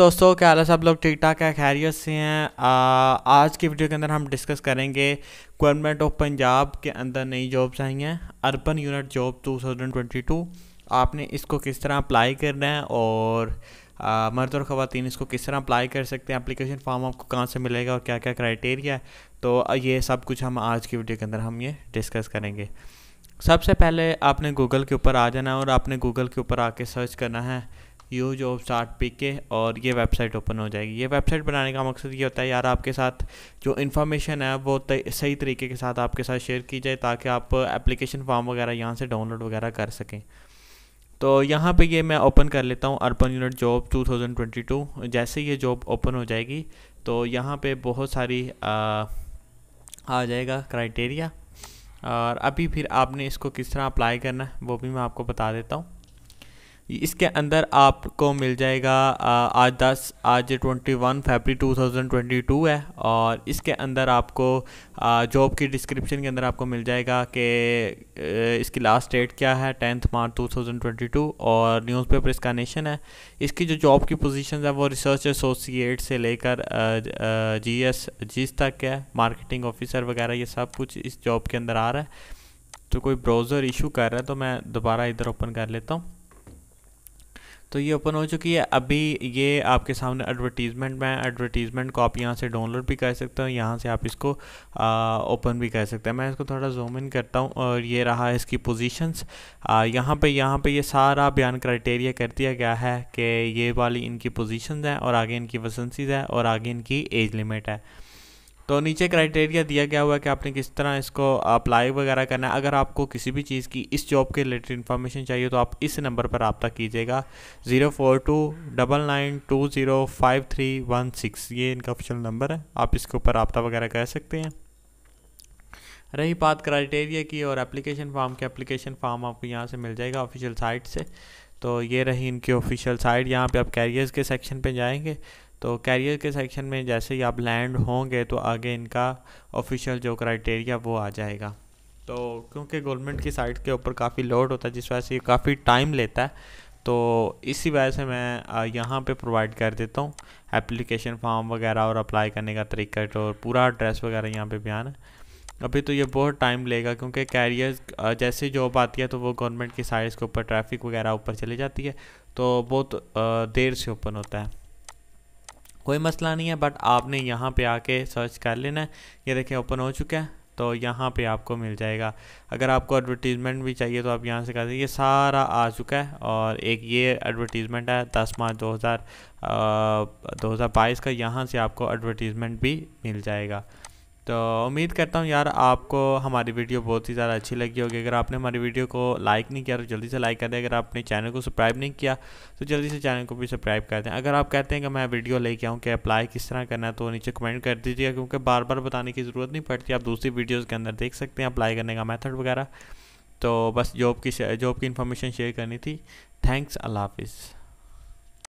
दोस्तों क्या हाल है सब लोग ठीक ठाक है खैरियत से हैं आज की वीडियो के अंदर हम डिस्कस करेंगे गवर्नमेंट ऑफ पंजाब के अंदर नई जॉब्स आई हैं अर्बन यूनिट जॉब 2022 आपने इसको किस तरह अप्लाई करना है और मर्द और ख़वान इसको किस तरह अप्लाई कर सकते हैं अप्लीकेशन फॉर्म आपको कहाँ से मिलेगा और क्या क्या क्राइटेरिया है तो ये सब कुछ हम आज की वीडियो के अंदर हम ये डिस्कस करेंगे सबसे पहले आपने गूगल के ऊपर आ जाना है और आपने गूगल के ऊपर आके सर्च करना है यू जॉब स्टार्ट पी के और ये वेबसाइट ओपन हो जाएगी ये वेबसाइट बनाने का मकसद ये होता है यार आपके साथ जो इन्फॉर्मेशन है वो सही तरीके के साथ आपके साथ शेयर की जाए ताकि आप एप्लीकेशन फॉर्म वगैरह यहाँ से डाउनलोड वगैरह कर सकें तो यहाँ पे ये मैं ओपन कर लेता हूँ अर्बन यूनिट जॉब 2022 जैसे ये जॉब ओपन हो जाएगी तो यहाँ पे बहुत सारी आ, आ जाएगा क्राइटेरिया और अभी फिर आपने इसको किस तरह अप्लाई करना है वो भी मैं आपको बता देता हूँ इसके अंदर आपको मिल जाएगा आज दस आज twenty one February two thousand twenty two है और इसके अंदर आपको जॉब की डिस्क्रिप्शन के अंदर आपको मिल जाएगा कि इसकी लास्ट डेट क्या है tenth March two thousand twenty two और न्यूज़पेपर इसका नेशन है इसकी जो जॉब की पोजीशंस है वो रिसर्च एसोसिएट से लेकर जी एस जिस तक है मार्केटिंग ऑफिसर वगैरह ये सब कुछ इस जॉब के अंदर आ रहा है तो कोई ब्राउज़र इशू कर रहा है तो मैं दोबारा इधर ओपन कर लेता हूँ तो ये ओपन हो चुकी है अभी ये आपके सामने एडवर्टीज़मेंट में एडवर्टीज़मेंट को आप यहाँ से डाउनलोड भी कर सकते हो यहाँ से आप इसको ओपन भी कर सकते हैं मैं इसको थोड़ा जूम इन करता हूँ और ये रहा इसकी पोजीशंस यहाँ पे यहाँ पे ये सारा बयान क्राइटेरिया कर दिया गया है कि ये वाली इनकी पोजिशन हैं और आगे इनकी वसंसीज़ है और आगे इनकी एज लिमिट है तो नीचे क्राइटेरिया दिया गया हुआ है कि आपने किस तरह इसको अप्लाई वगैरह करना है अगर आपको किसी भी चीज़ की इस जॉब के रिलेटेड इन्फॉर्मेशन चाहिए तो आप इस नंबर पर रबता कीजिएगा zero four two double nine two zero five three one six ये इनका ऑफिशियल नंबर है आप इसके ऊपर रबता वगैरह कर सकते हैं रही बात क्राइटेरिया की और एप्लीकेशन फॉर्म के एप्लीकेशन फॉर्म आपको यहाँ से मिल जाएगा ऑफिशियल साइट से तो ये रही इनकी ऑफिशियल साइट यहाँ पे आप कैरियर्स के सेक्शन पे जाएंगे तो कैरियर के सेक्शन में जैसे ही आप लैंड होंगे तो आगे इनका ऑफिशियल जो क्राइटेरिया वो आ जाएगा तो क्योंकि गवर्नमेंट की साइट के ऊपर काफ़ी लोड होता है जिस वजह से ये काफ़ी टाइम लेता है तो इसी वजह से मैं यहाँ पे प्रोवाइड कर देता हूँ एप्लीकेशन फॉर्म वगैरह और अप्लाई करने का तरीका तो और पूरा एड्रेस वगैरह यहाँ पे बयान है अभी तो ये बहुत टाइम लेगा क्योंकि कैरियर जैसे जॉब आती है तो वो गवर्नमेंट की साइट्स के ऊपर ट्रैफिक वगैरह ऊपर चली जाती है तो बहुत देर से ओपन होता है कोई मसला नहीं है बट आपने यहाँ पे आके सर्च कर लेना है ये देखें ओपन हो चुका है तो यहाँ पे आपको मिल जाएगा अगर आपको एडवर्टीज़मेंट भी चाहिए तो आप यहाँ से कर दें ये सारा आ चुका है और एक ये एडवर्टीज़मेंट है दस मार्च दो हज़ार दो हज़ार बाईस का यहाँ से आपको एडवर्टीज़मेंट भी मिल जाएगा तो उम्मीद करता हूँ यार आपको हमारी वीडियो बहुत ही ज़्यादा अच्छी लगी होगी अगर आपने हमारी वीडियो को लाइक नहीं किया तो जल्दी से लाइक कर दें अगर आपने चैनल को सब्सक्राइब नहीं किया तो जल्दी से चैनल को भी सब्सक्राइब कर दें अगर आप कहते हैं कि मैं वीडियो लेके आऊँ कि अप्लाई किस तरह करना है तो नीचे कमेंट कर दीजिए क्योंकि बार बार बताने की ज़रूरत नहीं पड़ती आप दूसरी वीडियोज़ के अंदर देख सकते हैं अप्लाई करने का मैथड वगैरह तो बस जॉब की जॉब की इन्फॉर्मेशन शेयर करनी थी थैंक्स अल्लाह हाफिज़